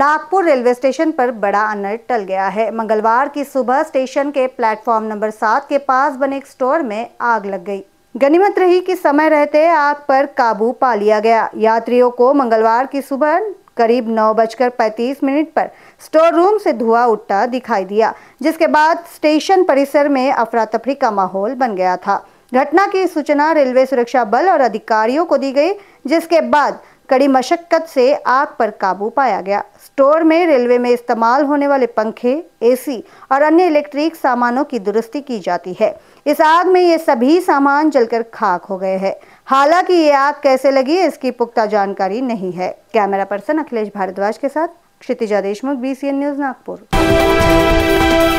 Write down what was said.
Nagpur railway station पर बड़ा owner टल गया है मंगलवार की सुबह स्टेशन के प्लेटफॉर्म नंबर सात के पास बने एक स्टोर में आग लग गई गनीमत रही कि समय रहते आग पर काबू पा लिया गया यात्रियों को मंगलवार की सुबह करीब नौ बजकर पैंतीस मिनट पर स्टोर रूम से धुआं उठता दिखाई दिया जिसके बाद स्टेशन परिसर में अफरा तफरी का माहौल बन गया था घटना की सूचना रेलवे सुरक्षा बल और अधिकारियों को दी गई जिसके बाद कड़ी मशक्कत से आग पर काबू पाया गया स्टोर में रेलवे में इस्तेमाल होने वाले पंखे एसी और अन्य इलेक्ट्रिक सामानों की दुरुस्ती की जाती है इस आग में ये सभी सामान जलकर खाक हो गए हैं हालांकि ये आग कैसे लगी इसकी पुख्ता जानकारी नहीं है कैमरा पर्सन अखिलेश भारद्वाज के साथ क्षितिजा देशमुख बी न्यूज नागपुर